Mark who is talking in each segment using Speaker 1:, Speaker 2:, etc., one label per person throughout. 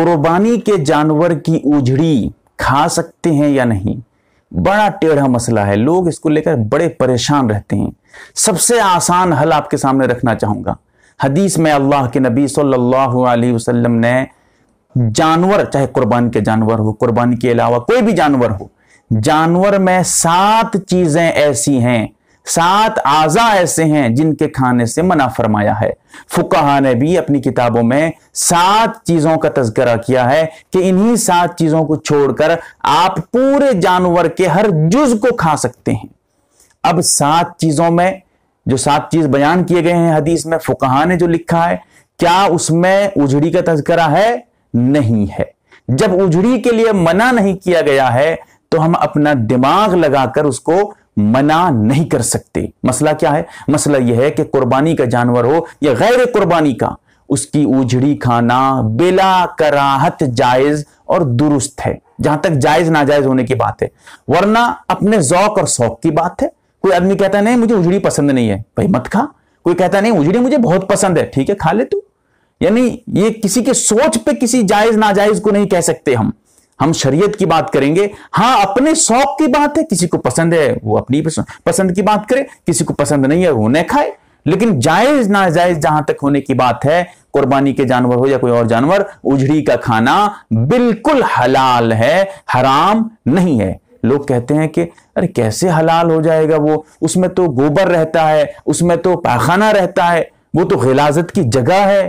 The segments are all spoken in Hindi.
Speaker 1: कुर्बानी के जानवर की उजड़ी खा सकते हैं या नहीं बड़ा टेढ़ा मसला है लोग इसको लेकर बड़े परेशान रहते हैं सबसे आसान हल आपके सामने रखना चाहूंगा हदीस में अल्लाह के नबी सल्लल्लाहु अलैहि वसल्लम ने जानवर चाहे कुर्बान के जानवर हो कुर्बानी के अलावा कोई भी जानवर हो जानवर में सात चीजें ऐसी हैं सात आजा ऐसे हैं जिनके खाने से मना फरमाया है फुकाहा ने भी अपनी किताबों में सात चीजों का तस्करा किया है कि इन्हीं सात चीजों को छोड़कर आप पूरे जानवर के हर जुज को खा सकते हैं अब सात चीजों में जो सात चीज बयान किए गए हैं हदीस में फुकाहा ने जो लिखा है क्या उसमें उजड़ी का तस्करा है नहीं है जब उजड़ी के लिए मना नहीं किया गया है तो हम अपना दिमाग लगाकर उसको मना नहीं कर सकते मसला क्या है मसला यह है कि कुर्बानी का जानवर हो या गैर कुर्बानी का उसकी उजड़ी खाना बिला कराहत जायज और दुरुस्त है जहां तक जायज नाजायज होने की बात है वरना अपने जौक और शौक की बात है कोई आदमी कहता है नहीं मुझे उजड़ी पसंद नहीं है भाई मत खा कोई कहता नहीं उजड़ी मुझे बहुत पसंद है ठीक है खा ले तू यानी ये किसी के सोच पे किसी जायज नाजायज को नहीं कह सकते हम हम शरीयत की बात करेंगे हाँ अपने शौक की बात है किसी को पसंद है वो अपनी पसंद की बात करे किसी को पसंद नहीं है वो न खाए लेकिन जायज नाजायज जहां तक होने की बात है कुर्बानी के जानवर हो या कोई और जानवर उजड़ी का खाना बिल्कुल हलाल है हराम नहीं है लोग कहते हैं कि अरे कैसे हलाल हो जाएगा वो उसमें तो गोबर रहता है उसमें तो पाखाना रहता है वो तो गिलाजत की जगह है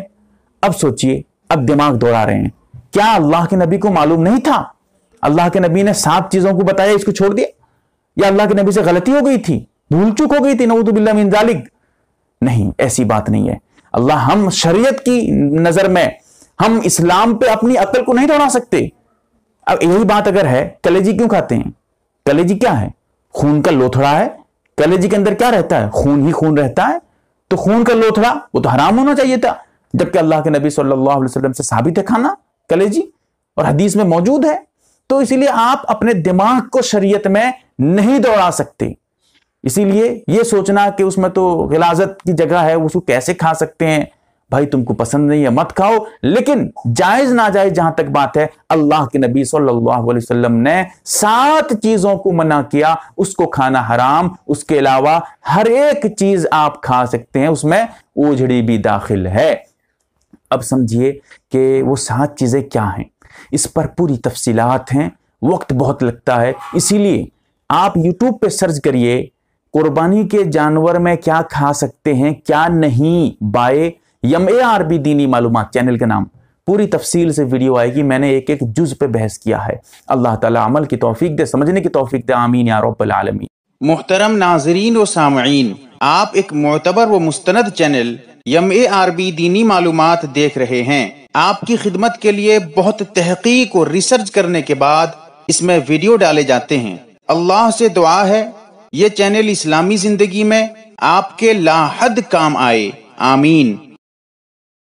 Speaker 1: अब सोचिए अब दिमाग दौड़ा रहे हैं क्या अल्लाह के नबी को मालूम नहीं था अल्लाह के नबी ने सात चीजों को बताया इसको छोड़ दिया या अल्लाह के नबी से गलती हो गई थी भूल चूक हो गई थी नवदुबिल्ला नहीं ऐसी बात नहीं है अल्लाह हम शरीयत की नजर में हम इस्लाम पे अपनी अकल को नहीं दौड़ा सकते अब यही बात अगर है कलेजी क्यों खाते हैं कलेजी क्या है खून का लोथड़ा है कलेजी के अंदर क्या रहता है खून ही खून रहता है तो खून का लोथड़ा वो तो हराम होना चाहिए था जबकि अल्लाह के नबी सल्लल्लाहु अलैहि वसल्लम से साबित है खाना कलेजी और हदीस में मौजूद है तो इसीलिए आप अपने दिमाग को शरीयत में नहीं दौड़ा सकते इसीलिए ये सोचना कि उसमें तो गिलाजत की जगह है उसको कैसे खा सकते हैं भाई तुमको पसंद नहीं है मत खाओ लेकिन जायज ना जायज जहां तक बात है अल्लाह के नबी सल्लल्लाहु अलैहि वसल्लम ने सात चीजों को मना किया उसको खाना हराम उसके अलावा हर एक चीज आप खा सकते हैं उसमें ओझड़ी भी दाखिल है अब समझिए कि वो सात चीज़ें क्या हैं इस पर पूरी तफसीलात हैं वक्त बहुत लगता है इसीलिए आप यूट्यूब पे सर्च करिए कुर्बानी के जानवर में क्या खा सकते हैं क्या नहीं by M A R B दीनी मालूम चैनल का नाम पूरी तफसील से वीडियो आएगी मैंने एक एक जुज पे बहस किया है अल्लाह ताला अमल की तोफीक दे समझने की तोफीक दे आमीन
Speaker 2: या रबालमी मोहतरम नाजरीन व सामीन आप एक मोतबर व मुस्तंद channel M A R B दीनी मालूम देख रहे हैं आपकी खिदमत के लिए बहुत तहकीक और रिसर्च करने के बाद इसमें वीडियो डाले जाते हैं अल्लाह से दुआ है ये चैनल इस्लामी जिंदगी में आपके लाहद काम आए आमीन